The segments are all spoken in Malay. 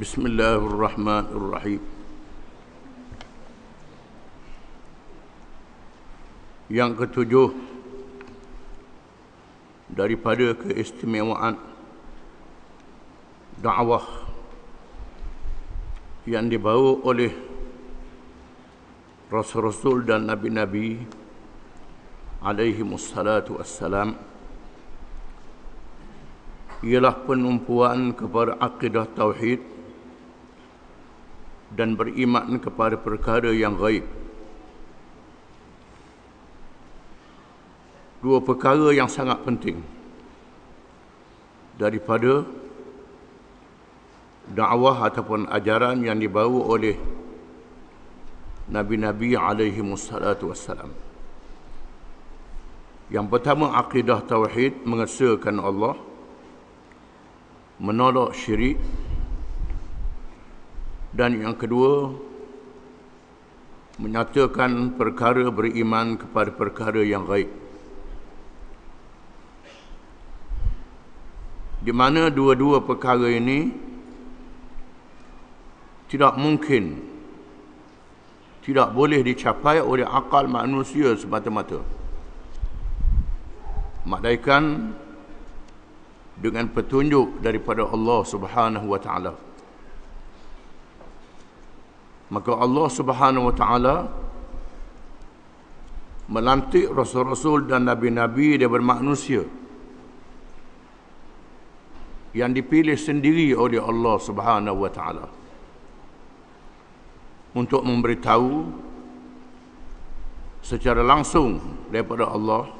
بسم الله الرحمن الرحيم yang ketujuh daripada keistimewaan dakwah yang dibawa oleh rasul-rasul dan nabi-nabi alaihi wassalatu wassalam ialah penumpuan kepada akidah tauhid dan beriman kepada perkara yang gaib. Dua perkara yang sangat penting daripada dakwah ataupun ajaran yang dibawa oleh nabi-nabi alaihi wassalatu wassalam. Yang pertama akidah tauhid mengesakan Allah menolak syirik dan yang kedua menyatakan perkara beriman kepada perkara yang baik di mana dua-dua perkara ini tidak mungkin tidak boleh dicapai oleh akal manusia semata-mata maknaikan dengan petunjuk daripada Allah Subhanahu wa taala maka Allah Subhanahu wa taala melantik rasul-rasul dan nabi-nabi daripada manusia yang dipilih sendiri oleh Allah Subhanahu wa taala untuk memberitahu secara langsung daripada Allah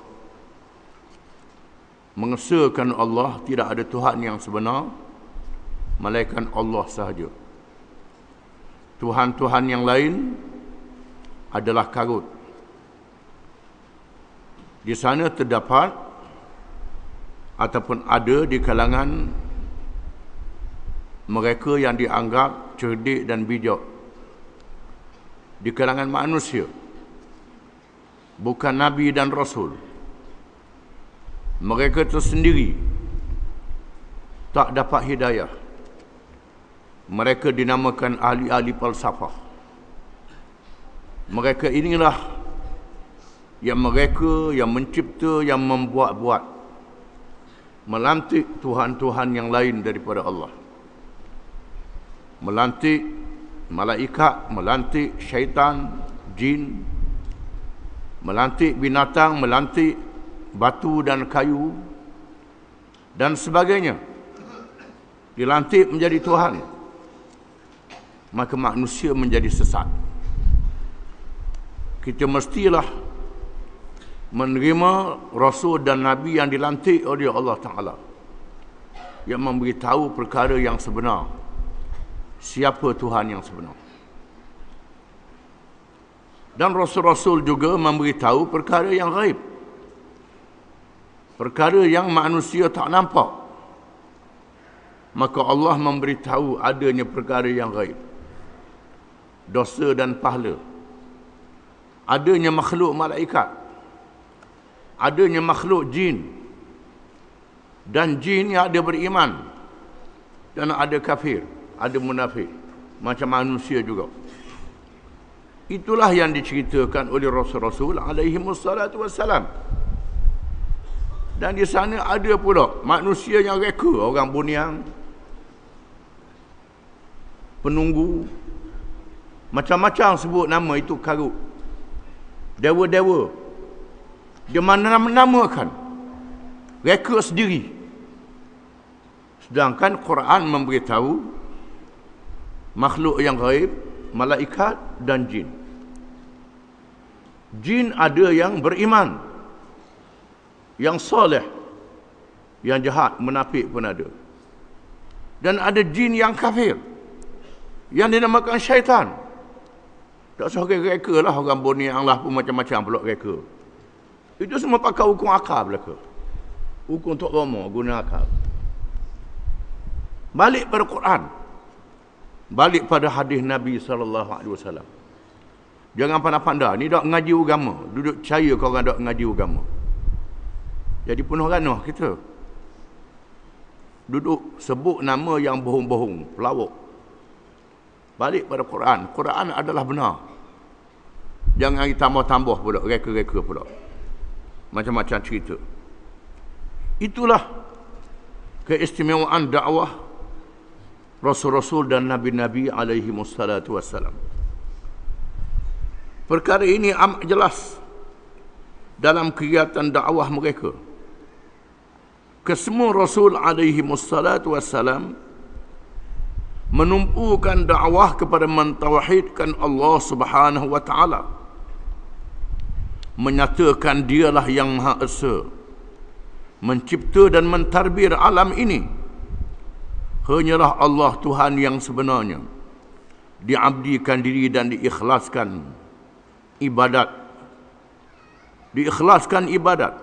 mengesahkan Allah tidak ada tuhan yang sebenar melainkan Allah sahaja Tuhan-Tuhan yang lain adalah karut. Di sana terdapat ataupun ada di kalangan mereka yang dianggap cerdik dan bijak. Di kalangan manusia. Bukan Nabi dan Rasul. Mereka tersendiri tak dapat hidayah mereka dinamakan ahli-ahli falsafah mereka inilah yang mereka yang mencipta yang membuat-buat melantik tuhan-tuhan yang lain daripada Allah melantik malaikat melantik syaitan jin melantik binatang melantik batu dan kayu dan sebagainya dilantik menjadi tuhan maka manusia menjadi sesat. Kita mestilah menerima rasul dan nabi yang dilantik oleh Allah Taala yang memberitahu perkara yang sebenar. Siapa Tuhan yang sebenar? Dan rasul-rasul juga memberitahu perkara yang gaib. Perkara yang manusia tak nampak. Maka Allah memberitahu adanya perkara yang gaib dosa dan pahala adanya makhluk malaikat adanya makhluk jin dan jin yang ada beriman dan ada kafir ada munafik macam manusia juga itulah yang diceritakan oleh rasul-rasul alaihi wassalatu wassalam dan di sana ada pula manusia yang reka orang bunian penunggu macam-macam sebut nama itu karut. Dewa-dewa. Dia mana menamakan. Reka sendiri. Sedangkan Quran memberitahu makhluk yang gaib, malaikat dan jin. Jin ada yang beriman. Yang soleh. Yang jahat, menafik pun ada. Dan ada jin yang kafir. Yang dinamakan syaitan. Syaitan. Tak usah reka lah orang Borneo yang lah pun macam-macam pula reka. Itu semua pakai hukum akal belaka. Hukum Tok Romo guna akal. Balik pada Quran. Balik pada hadis Nabi saw. alaihi wasallam. Jangan pandai-pandai ni dak ngaji agama, duduk percaya kalau orang dak ngaji agama. Jadi penuh ranah kita. Duduk sebut nama yang bohong-bohong, pelawak. Balik pada Quran. Quran adalah benar. Jangan tambah-tambah pula, reka-reka pula. Macam-macam cerita. Itulah keistimewaan dakwah Rasul-Rasul dan Nabi-Nabi alaihi mustalatu wassalam. Perkara ini amat jelas dalam kegiatan dakwah mereka. Kesemua Rasul alaihi mustalatu wassalam menumpukan dakwah kepada mentauhidkan Allah Subhanahu wa taala menyatakan dialah yang maha esa mencipta dan mentarbir alam ini hanyalah Allah Tuhan yang sebenarnya diabdikan diri dan diikhlaskan ibadat diikhlaskan ibadat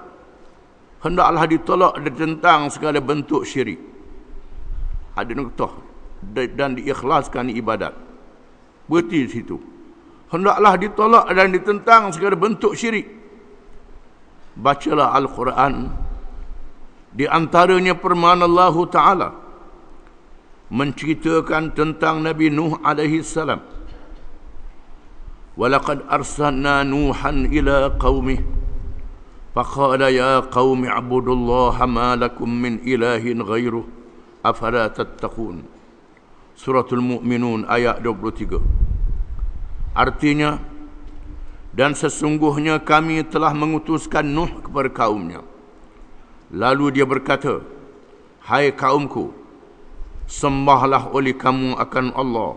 hendaklah ditolak dan ditentang segala bentuk syirik ada nukta dan diikhlaskan ibadat berarti di situ hendaklah ditolak dan ditentang segala bentuk syirik. Bacalah Al-Quran. Di antaranya permohonan Allah Ta'ala menceritakan tentang Nabi Nuh alaihi salam. Walaqad arsalna Nuhan ila qaumih faqala ya qaumi ibudullaha ma lakum min ilahin ghairuh afala tattaqun. Suratul Mu'minun ayat 23. Artinya dan sesungguhnya kami telah mengutuskan Nuh kepada kaumnya. Lalu dia berkata, "Hai kaumku, sembahlah oleh kamu akan Allah.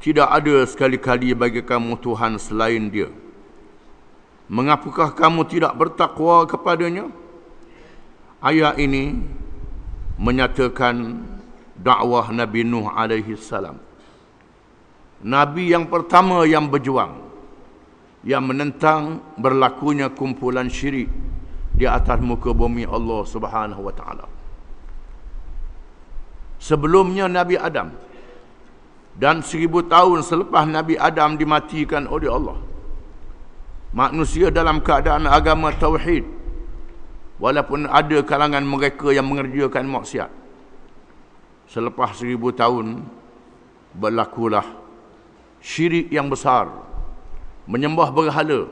Tidak ada sekali-kali bagi kamu tuhan selain Dia. Mengapakah kamu tidak bertakwa kepadanya?" Ayat ini menyatakan dakwah Nabi Nuh alaihi salam. Nabi yang pertama yang berjuang yang menentang berlakunya kumpulan syirik di atas muka bumi Allah Subhanahu wa taala. Sebelumnya Nabi Adam dan seribu tahun selepas Nabi Adam dimatikan oleh Allah. Manusia dalam keadaan agama tauhid walaupun ada kalangan mereka yang mengerjakan maksiat. Selepas seribu tahun berlakulah syirik yang besar menyembah berhala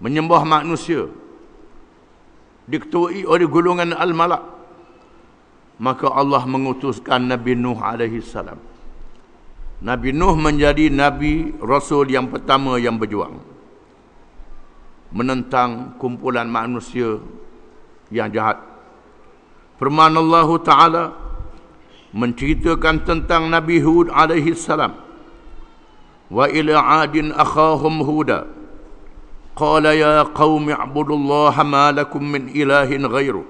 menyembah manusia diketuai oleh golongan al-malak maka Allah mengutuskan Nabi Nuh alaihi salam Nabi Nuh menjadi nabi rasul yang pertama yang berjuang menentang kumpulan manusia yang jahat firman Allah taala menceritakan tentang Nabi Hud alaihi salam وإلى عاد أخاهم هودا قال يا قوم اعبدوا الله ما لكم من إله غيره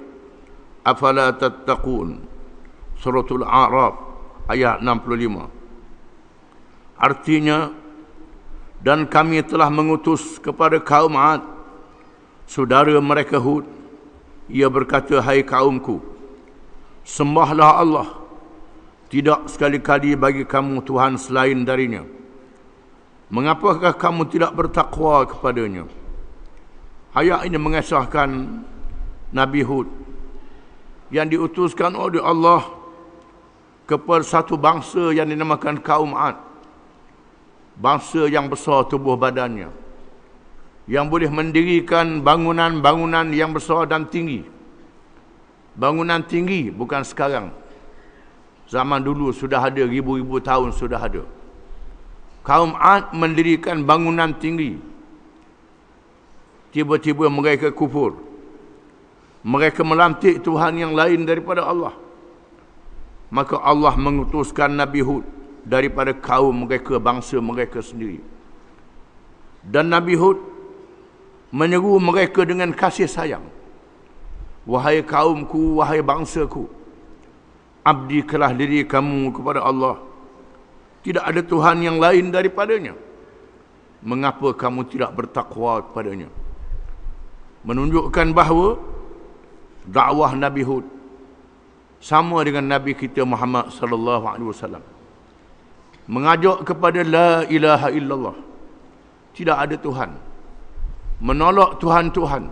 أفلا تتقون سورة الأعراف ayat 65 Artinya dan kami telah mengutus kepada kaum Ad saudara mereka Hud ia berkata hai kaumku sembahlah Allah tidak sekali-kali bagi kamu tuhan selain darinya Mengapakah kamu tidak bertakwa kepadanya? Ayat ini mengesahkan Nabi Hud yang diutuskan oleh Allah kepada satu bangsa yang dinamakan kaum Ad. Bangsa yang besar tubuh badannya. Yang boleh mendirikan bangunan-bangunan yang besar dan tinggi. Bangunan tinggi bukan sekarang. Zaman dulu sudah ada, ribu-ribu tahun sudah ada. Kaum Ad mendirikan bangunan tinggi. Tiba-tiba mereka kufur. Mereka melantik Tuhan yang lain daripada Allah. Maka Allah mengutuskan Nabi Hud daripada kaum mereka, bangsa mereka sendiri. Dan Nabi Hud menyeru mereka dengan kasih sayang. Wahai kaumku, wahai bangsaku. Abdi kelah diri kamu kepada Allah tidak ada Tuhan yang lain daripadanya. Mengapa kamu tidak bertakwa kepadanya? Menunjukkan bahawa dakwah Nabi Hud sama dengan Nabi kita Muhammad sallallahu alaihi wasallam. Mengajak kepada la ilaha illallah. Tidak ada Tuhan. Menolak Tuhan-Tuhan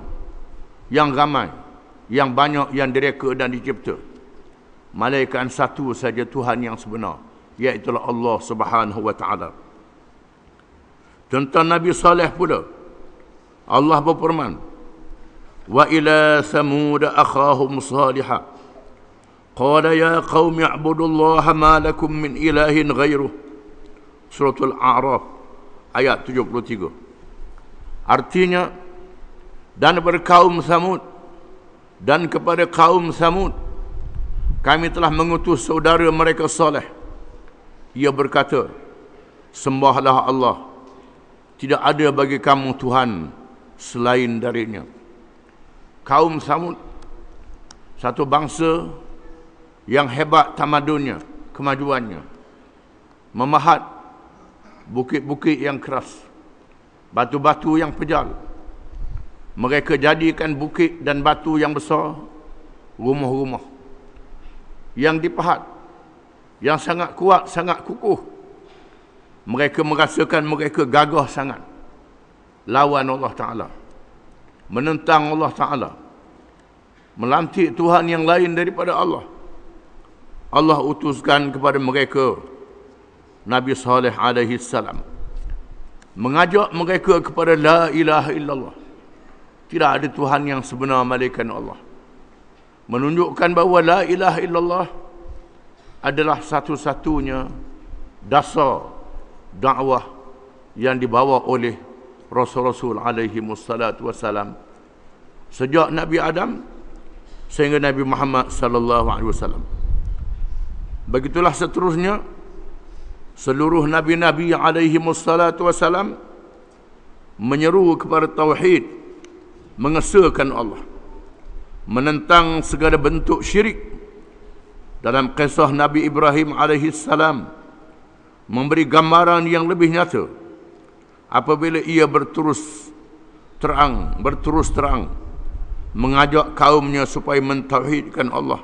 yang ramai, yang banyak, yang direka dan dicipta. Malaikat satu saja Tuhan yang sebenar iaitu Allah Subhanahu wa taala. Tentang Nabi Saleh pula. Allah berfirman, "Wa ila Thamud akhahum Saliha. Qala ya qaumi ibudullaha ma lakum min ilahin ghairuh." Surah Al-A'raf ayat 73. Artinya dan berkaum Samud dan kepada kaum Samud kami telah mengutus saudara mereka Saleh ia berkata, Sembahlah Allah. Tidak ada bagi kamu Tuhan selain darinya. Kaum Samud, satu bangsa yang hebat tamadunnya, kemajuannya. Memahat bukit-bukit yang keras, batu-batu yang pejal. Mereka jadikan bukit dan batu yang besar rumah-rumah. Yang dipahat yang sangat kuat, sangat kukuh. Mereka merasakan mereka gagah sangat. Lawan Allah Ta'ala. Menentang Allah Ta'ala. Melantik Tuhan yang lain daripada Allah. Allah utuskan kepada mereka Nabi Saleh alaihi salam mengajak mereka kepada la ilaha illallah. Tidak ada Tuhan yang sebenar malaikat Allah. Menunjukkan bahawa la ilaha illallah adalah satu-satunya dasar dakwah yang dibawa oleh Rasul-Rasul alaihi wassalatu wassalam sejak Nabi Adam sehingga Nabi Muhammad sallallahu alaihi wasallam. Begitulah seterusnya seluruh nabi-nabi alaihi wassalatu wassalam menyeru kepada tauhid, mengesakan Allah, menentang segala bentuk syirik, dalam kisah Nabi Ibrahim alaihi salam memberi gambaran yang lebih nyata apabila ia berterus terang berterus terang mengajak kaumnya supaya mentauhidkan Allah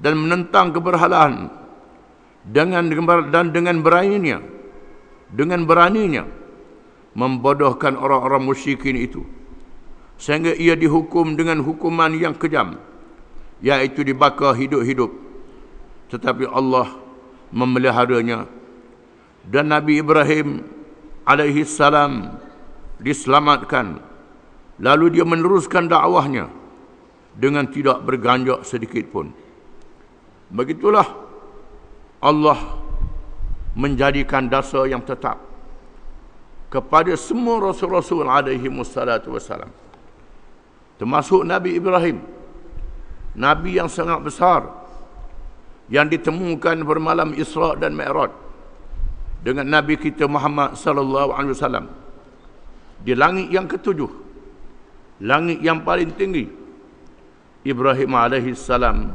dan menentang keberhalaan dengan dan dengan beraninya dengan beraninya membodohkan orang-orang musyrikin itu sehingga ia dihukum dengan hukuman yang kejam iaitu dibakar hidup-hidup tetapi Allah memeliharanya dan Nabi Ibrahim alaihi salam diselamatkan lalu dia meneruskan dakwahnya dengan tidak berganjak sedikit pun begitulah Allah menjadikan dasar yang tetap kepada semua rasul-rasul alaihi wassalam termasuk Nabi Ibrahim Nabi yang sangat besar yang ditemukan bermalam Isra dan Mi'raj dengan Nabi kita Muhammad sallallahu alaihi wasallam di langit yang ketujuh langit yang paling tinggi Ibrahim alaihi salam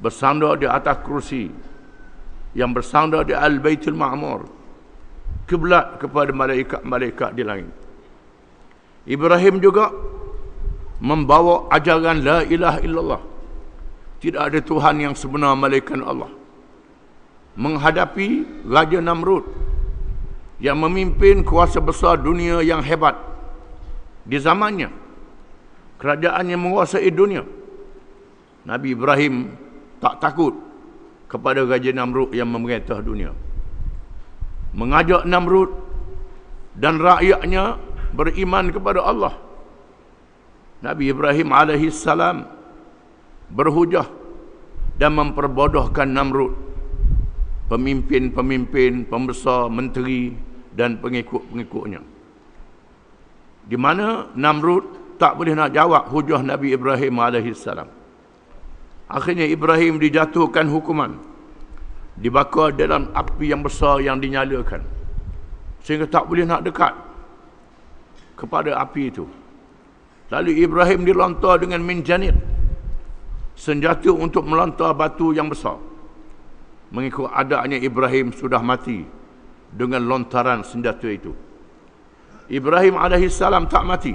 bersandar di atas kursi yang bersandar di Al-Baitul Ma'mur kiblat kepada malaikat-malaikat di langit Ibrahim juga membawa ajaran la ilaha illallah tidak ada Tuhan yang sebenar malaikat Allah menghadapi Raja Namrud yang memimpin kuasa besar dunia yang hebat di zamannya kerajaan yang menguasai dunia Nabi Ibrahim tak takut kepada Raja Namrud yang memerintah dunia mengajak Namrud dan rakyatnya beriman kepada Allah Nabi Ibrahim alaihissalam berhujah dan memperbodohkan Namrud pemimpin-pemimpin, pembesar, menteri dan pengikut-pengikutnya. Di mana Namrud tak boleh nak jawab hujah Nabi Ibrahim AS. Akhirnya Ibrahim dijatuhkan hukuman. Dibakar dalam api yang besar yang dinyalakan. Sehingga tak boleh nak dekat kepada api itu. Lalu Ibrahim dilontar dengan minjanit senjata untuk melontar batu yang besar. Mengikut adanya Ibrahim sudah mati dengan lontaran senjata itu. Ibrahim AS tak mati.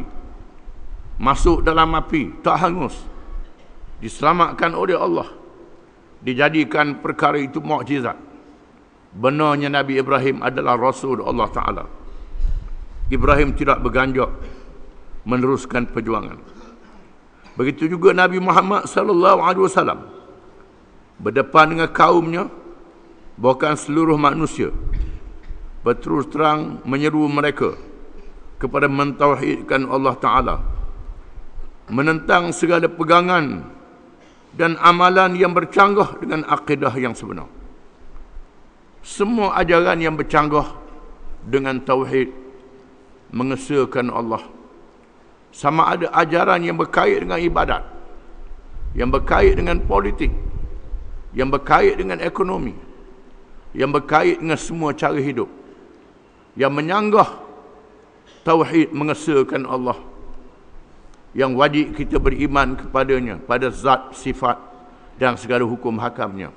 Masuk dalam api, tak hangus. Diselamatkan oleh Allah. Dijadikan perkara itu mukjizat. Benarnya Nabi Ibrahim adalah Rasul Allah Ta'ala. Ibrahim tidak berganjak meneruskan perjuangan. Begitu juga Nabi Muhammad sallallahu alaihi wasallam berdepan dengan kaumnya bahkan seluruh manusia berterus terang menyeru mereka kepada mentauhidkan Allah taala menentang segala pegangan dan amalan yang bercanggah dengan akidah yang sebenar semua ajaran yang bercanggah dengan tauhid mengesakan Allah sama ada ajaran yang berkait dengan ibadat yang berkait dengan politik yang berkait dengan ekonomi yang berkait dengan semua cara hidup yang menyanggah tauhid mengesakan Allah yang wajib kita beriman kepadanya pada zat sifat dan segala hukum hakamnya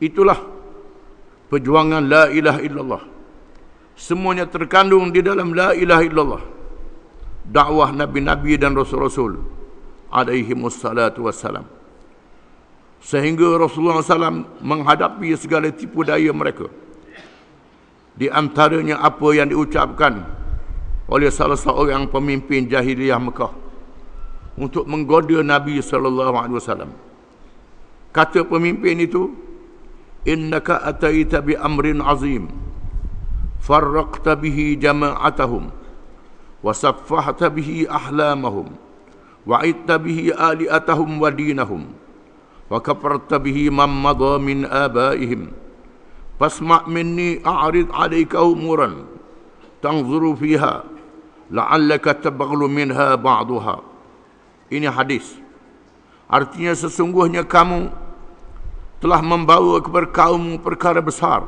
itulah perjuangan la ilaha illallah semuanya terkandung di dalam la ilaha illallah dakwah nabi-nabi dan rasul-rasul alaihi wassalatu wassalam sehingga Rasulullah SAW menghadapi segala tipu daya mereka di antaranya apa yang diucapkan oleh salah seorang pemimpin jahiliyah Mekah untuk menggoda Nabi sallallahu alaihi wasallam kata pemimpin itu innaka ataita bi amrin azim farraqta bihi jama'atahum وصفحت به أحلامهم وعدت به آلئتهم ودينهم وكفرت به من مضى من آبائهم فاسمع مني أعرض عليك أمورا تنظر فيها لعلك تبغل منها بعضها Ini hadis Artinya sesungguhnya kamu Telah membawa kepada kaum perkara besar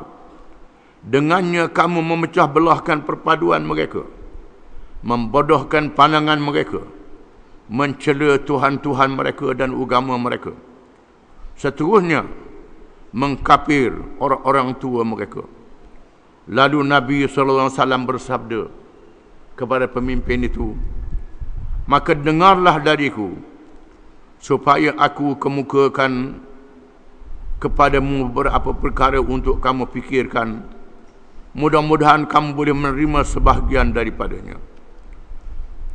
Dengannya kamu memecah belahkan perpaduan mereka membodohkan pandangan mereka mencela tuhan-tuhan mereka dan agama mereka seterusnya mengkapir orang-orang tua mereka lalu nabi sallallahu alaihi wasallam bersabda kepada pemimpin itu maka dengarlah dariku supaya aku kemukakan kepadamu beberapa perkara untuk kamu fikirkan mudah-mudahan kamu boleh menerima sebahagian daripadanya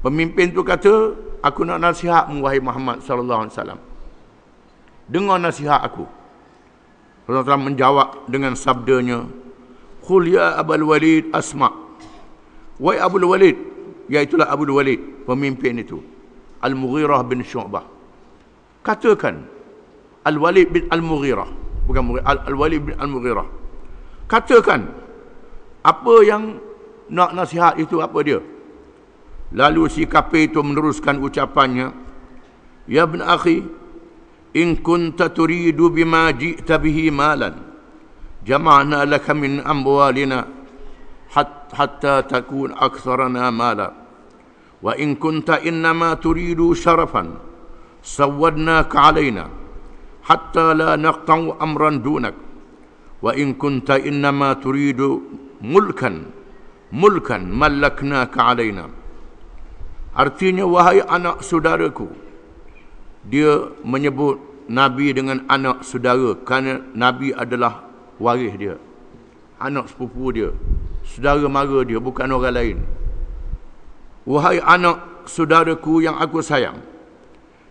Pemimpin tu kata, aku nak nasihat wahai Muhammad sallallahu alaihi wasallam. Dengar nasihat aku. Rasulullah menjawab dengan sabdanya, "Qul ya Abul Walid asma." Wahai Abul Walid, iaitu lah Abul Walid, pemimpin itu. Al-Mughirah bin Syu'bah. Katakan Al-Walid bin Al-Mughirah, bukan Al-Walid bin Al-Mughirah. Katakan apa yang nak nasihat itu apa dia? Lalu si kafir itu meneruskan ucapannya, "Ya ibn akhi, in kunta turidu bima ji'ta bihi malan, jama'na laka min amwalina hatta takun aktharana mala. Wa in kunta innama turidu syarafan, sawadnaka alaina hatta la naqta'u amran dunak. Wa in kunta innama turidu mulkan, mulkan mallaknaka alaina." Artinya wahai anak saudaraku Dia menyebut Nabi dengan anak saudara Kerana Nabi adalah waris dia Anak sepupu dia Saudara mara dia bukan orang lain Wahai anak saudaraku yang aku sayang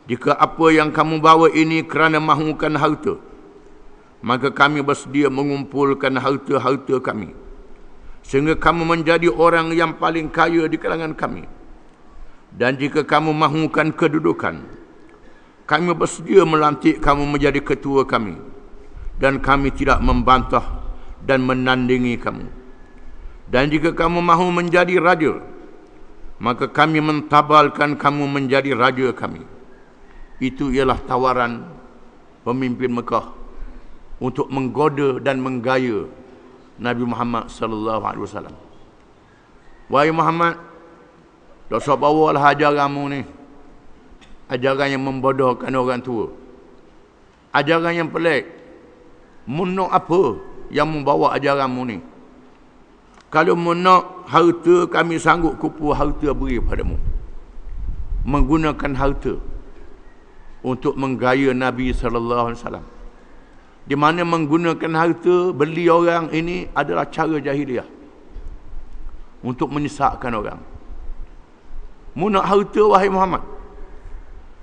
Jika apa yang kamu bawa ini kerana mahukan harta Maka kami bersedia mengumpulkan harta-harta kami Sehingga kamu menjadi orang yang paling kaya di kalangan kami dan jika kamu mahukan kedudukan kami bersedia melantik kamu menjadi ketua kami dan kami tidak membantah dan menandingi kamu dan jika kamu mahu menjadi raja maka kami mentabalkan kamu menjadi raja kami itu ialah tawaran pemimpin Mekah untuk menggoda dan menggaya Nabi Muhammad sallallahu alaihi wasallam wahai Muhammad Dosa bawalah ajaranmu ni. Ajaran yang membodohkan orang tua. Ajaran yang pelik. Munuk apa yang membawa ajaranmu ni. Kalau munuk harta kami sanggup kupu harta beri padamu. Menggunakan harta. Untuk menggaya Nabi SAW. Di mana menggunakan harta beli orang ini adalah cara jahiliah. Untuk menyesakkan orang. Mu nak harta wahai Muhammad.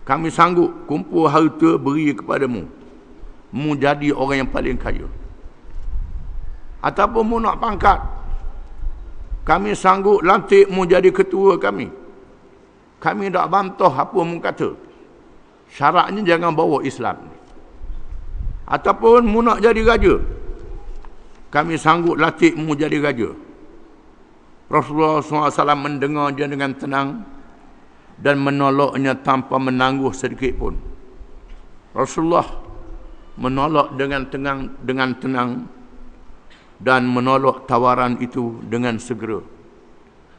Kami sanggup kumpul harta beri kepada Mu Mu jadi orang yang paling kaya. Ataupun mu nak pangkat. Kami sanggup lantik mu jadi ketua kami. Kami tak bantah apa mu kata. Syaratnya jangan bawa Islam. Ataupun mu nak jadi raja. Kami sanggup latih mu jadi raja. Rasulullah SAW mendengar dia dengan tenang dan menolaknya tanpa menangguh sedikit pun. Rasulullah menolak dengan tenang dengan tenang dan menolak tawaran itu dengan segera.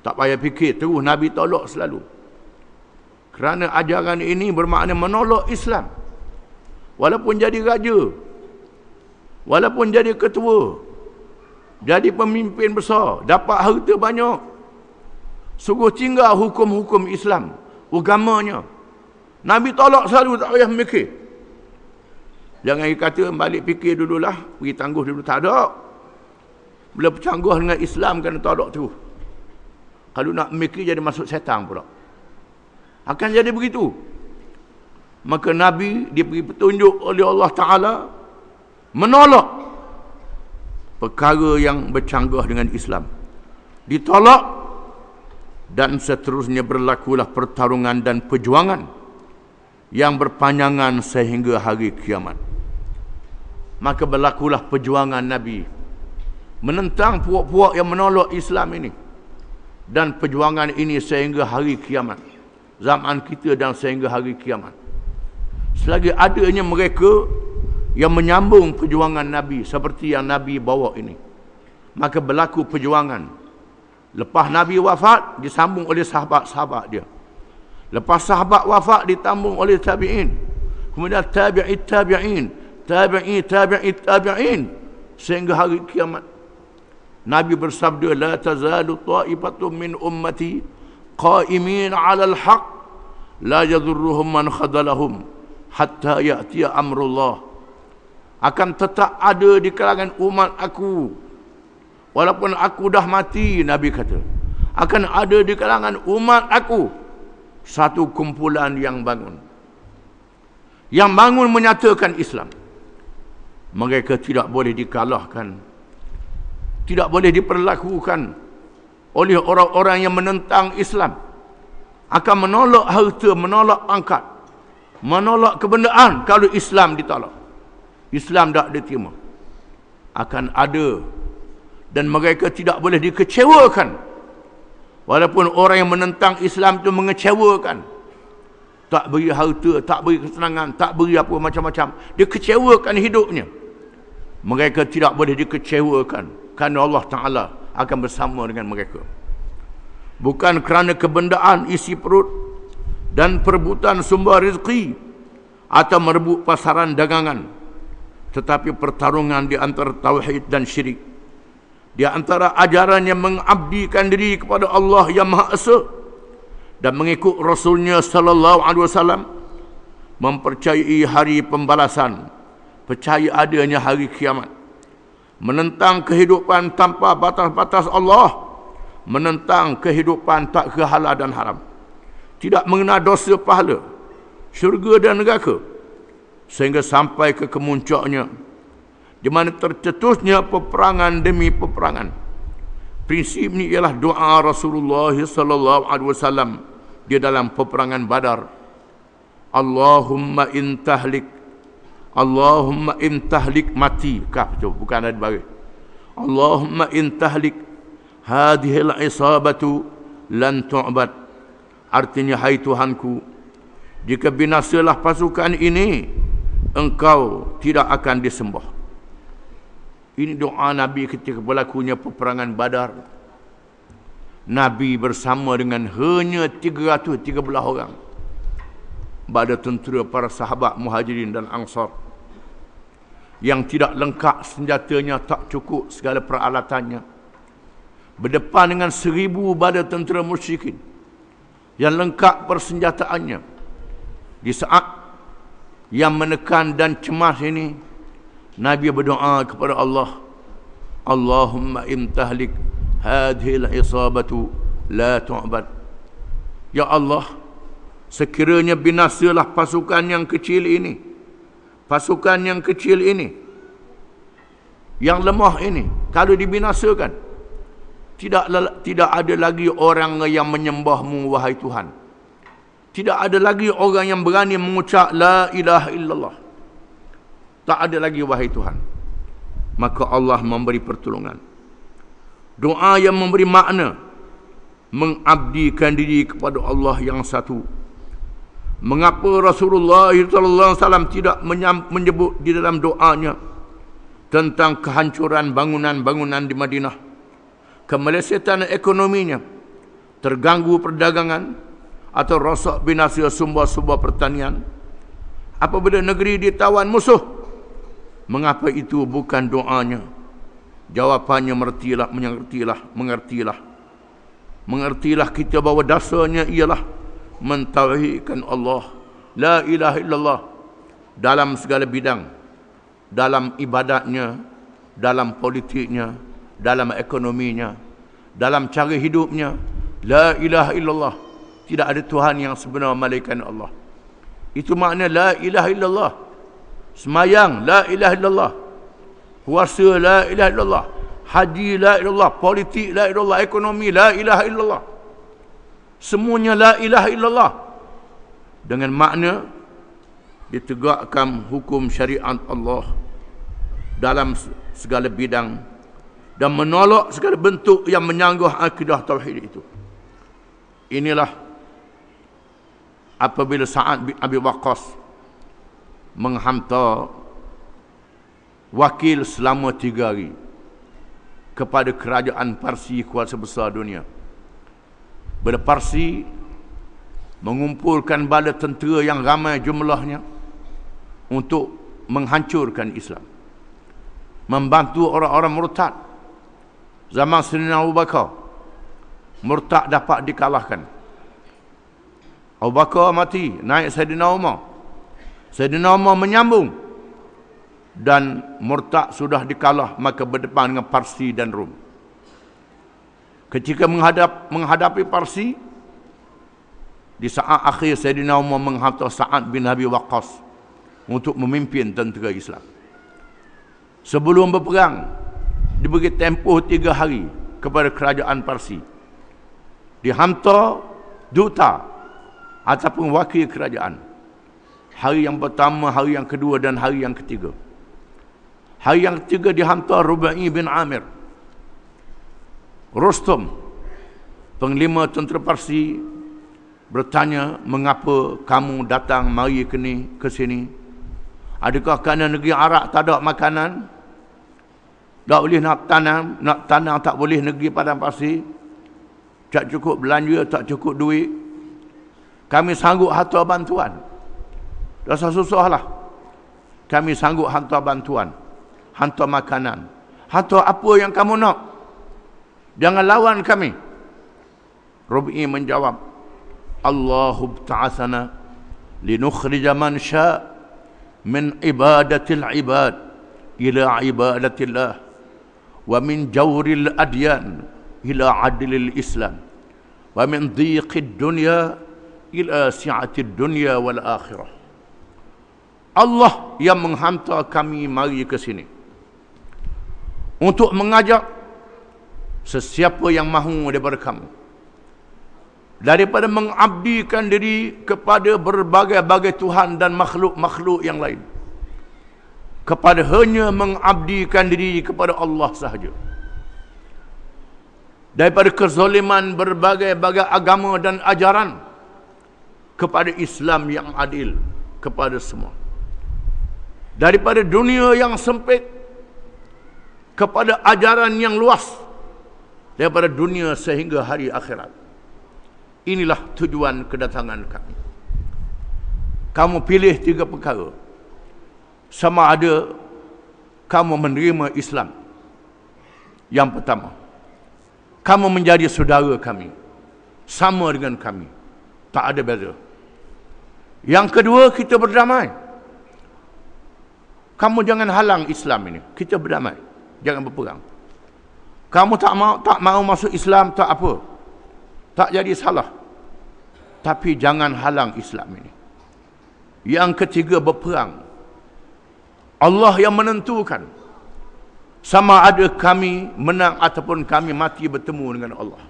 Tak payah fikir terus Nabi tolak selalu. Kerana ajaran ini bermakna menolak Islam. Walaupun jadi raja, walaupun jadi ketua, jadi pemimpin besar, dapat harta banyak, suguh tinggal hukum-hukum Islam agamanya. Nabi tolak selalu tak payah mikir. Jangan kata balik fikir dululah, pergi tangguh dulu tak ada. Bila bercanggah dengan Islam kena tolak tu. Kalau nak mikir jadi masuk setan pula. Akan jadi begitu. Maka Nabi dia diberi petunjuk oleh Allah Ta'ala menolak perkara yang bercanggah dengan Islam. Ditolak dan seterusnya berlakulah pertarungan dan perjuangan yang berpanjangan sehingga hari kiamat maka berlakulah perjuangan nabi menentang puak-puak yang menolak Islam ini dan perjuangan ini sehingga hari kiamat zaman kita dan sehingga hari kiamat selagi adanya mereka yang menyambung perjuangan nabi seperti yang nabi bawa ini maka berlaku perjuangan Lepas Nabi wafat, disambung oleh sahabat-sahabat dia. Lepas sahabat wafat, ditambung oleh tabi'in. Kemudian tabi'i tabi'in. Tabi'i tabi'i tabi'in. Sehingga hari kiamat. Nabi bersabda, La tazalu ta'ifatun min ummati qa'imin ala al-haq. La yadurruhum man khadalahum. Hatta ya'tia amrullah. Akan tetap ada di kalangan umat aku walaupun aku dah mati nabi kata akan ada di kalangan umat aku satu kumpulan yang bangun yang bangun menyatakan Islam mereka tidak boleh dikalahkan tidak boleh diperlakukan oleh orang-orang yang menentang Islam akan menolak harta menolak angkat menolak kebenaran. kalau Islam ditolak Islam tak diterima akan ada dan mereka tidak boleh dikecewakan walaupun orang yang menentang Islam itu mengecewakan tak beri harta, tak beri kesenangan, tak beri apa macam-macam dikecewakan hidupnya mereka tidak boleh dikecewakan kerana Allah Ta'ala akan bersama dengan mereka bukan kerana kebendaan isi perut dan perbutan sumber rezeki atau merebut pasaran dagangan tetapi pertarungan di antara tauhid dan syirik di antara ajaran yang mengabdikan diri kepada Allah yang Maha Esa dan mengikut Rasulnya Sallallahu Alaihi Wasallam mempercayai hari pembalasan percaya adanya hari kiamat menentang kehidupan tanpa batas-batas Allah menentang kehidupan tak kehala dan haram tidak mengenal dosa pahala syurga dan neraka sehingga sampai ke kemuncaknya di mana tercetusnya peperangan demi peperangan. Prinsip ini ialah doa Rasulullah sallallahu alaihi wasallam di dalam peperangan Badar. Allahumma in tahlik Allahumma in tahlik mati kah Coba, bukan ada bagi. Allahumma in tahlik hadhihi al-isabatu lan tu'bad. Artinya hai Tuhanku jika binasalah pasukan ini engkau tidak akan disembah. Ini doa Nabi ketika berlakunya peperangan Badar. Nabi bersama dengan hanya 313 orang. Pada tentera para sahabat Muhajirin dan Ansar yang tidak lengkap senjatanya tak cukup segala peralatannya berdepan dengan seribu bala tentera musyrikin yang lengkap persenjataannya di saat yang menekan dan cemas ini Nabi berdoa kepada Allah Allahumma imtahlik hadhil isabatu la tu'bad Ya Allah sekiranya binasalah pasukan yang kecil ini pasukan yang kecil ini yang lemah ini kalau dibinasakan tidak tidak ada lagi orang yang menyembahmu wahai Tuhan tidak ada lagi orang yang berani mengucap la ilaha illallah tak ada lagi wahai Tuhan. Maka Allah memberi pertolongan. Doa yang memberi makna mengabdikan diri kepada Allah yang satu. Mengapa Rasulullah SAW tidak menyebut di dalam doanya tentang kehancuran bangunan-bangunan di Madinah? Kemelesetan ekonominya, terganggu perdagangan atau rosak binasa sumber-sumber pertanian. Apabila negeri ditawan musuh, Mengapa itu bukan doanya? Jawapannya mertilah, menyertilah, mengertilah. Mengertilah kita bahawa dasarnya ialah mentauhidkan Allah. La ilaha illallah. Dalam segala bidang. Dalam ibadatnya. Dalam politiknya. Dalam ekonominya. Dalam cara hidupnya. La ilaha illallah. Tidak ada Tuhan yang sebenar malaikat Allah. Itu makna la ilaha illallah semayang la ilaha illallah puasa la ilaha illallah haji la ilaha illallah politik la ilaha illallah ekonomi la ilaha illallah semuanya la ilaha illallah dengan makna ditegakkan hukum syariat Allah dalam segala bidang dan menolak segala bentuk yang menyanggah akidah tauhid itu. Inilah apabila Sa'ad bin Abi Waqqas menghantar wakil selama tiga hari kepada kerajaan Parsi kuasa besar dunia. Bila Parsi mengumpulkan bala tentera yang ramai jumlahnya untuk menghancurkan Islam. Membantu orang-orang murtad. Zaman Serina Abu Bakar, murtad dapat dikalahkan. Abu Bakar mati, naik Sayyidina Umar. Sayyidina Umar menyambung dan murtad sudah dikalah maka berdepan dengan Parsi dan Rom. Ketika menghadap menghadapi Parsi di saat akhir Sayyidina Umar menghantar Sa'ad bin Abi Waqqas untuk memimpin tentera Islam. Sebelum berperang diberi tempoh tiga hari kepada kerajaan Parsi. Dihantar duta ataupun wakil kerajaan Hari yang pertama, hari yang kedua dan hari yang ketiga. Hari yang ketiga dihantar Rubai bin Amir. Rustam, penglima tentera Parsi bertanya, mengapa kamu datang mari kini ke sini? Adakah kerana negeri Arab tak ada makanan? Tak boleh nak tanam, nak tanam tak boleh negeri padang pasir. Tak cukup belanja, tak cukup duit. Kami sanggup harta bantuan. Rasa susah lah. Kami sanggup hantar bantuan. Hantar makanan. Hantar apa yang kamu nak. Jangan lawan kami. Rubi menjawab. Allahu ta'asana linukhrija man sya' min ibadatil ibad ila ibadatillah wa min jawril adyan ila adilil islam wa min dhiqid dunya ila si'atid dunya wal akhirah Allah yang menghantar kami mari ke sini untuk mengajak sesiapa yang mahu daripada kamu daripada mengabdikan diri kepada berbagai-bagai Tuhan dan makhluk-makhluk yang lain kepada hanya mengabdikan diri kepada Allah sahaja daripada kezoliman berbagai-bagai agama dan ajaran kepada Islam yang adil kepada semua daripada dunia yang sempit kepada ajaran yang luas daripada dunia sehingga hari akhirat inilah tujuan kedatangan kami kamu pilih tiga perkara sama ada kamu menerima Islam yang pertama kamu menjadi saudara kami sama dengan kami tak ada beza yang kedua kita berdamai kamu jangan halang Islam ini kita berdamai jangan berperang kamu tak mau tak mau masuk Islam tak apa tak jadi salah tapi jangan halang Islam ini yang ketiga berperang Allah yang menentukan sama ada kami menang ataupun kami mati bertemu dengan Allah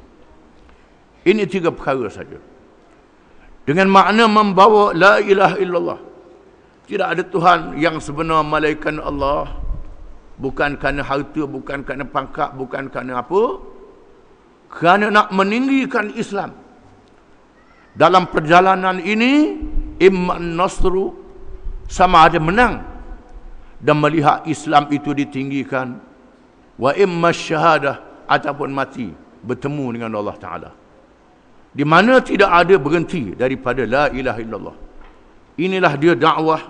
ini tiga perkara saja dengan makna membawa la ilaha illallah tidak ada Tuhan yang sebenar malaikat Allah bukan kerana harta bukan kerana pangkat bukan kerana apa kerana nak meninggikan Islam dalam perjalanan ini iman nasru sama ada menang dan melihat Islam itu ditinggikan wa imma syahadah ataupun mati bertemu dengan Allah Ta'ala di mana tidak ada berhenti daripada la ilaha illallah inilah dia dakwah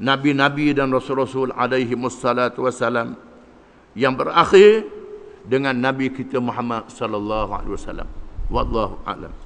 nabi-nabi dan rasul-rasul alaihi wassalatu wassalam yang berakhir dengan nabi kita Muhammad sallallahu alaihi wasallam wallahu alam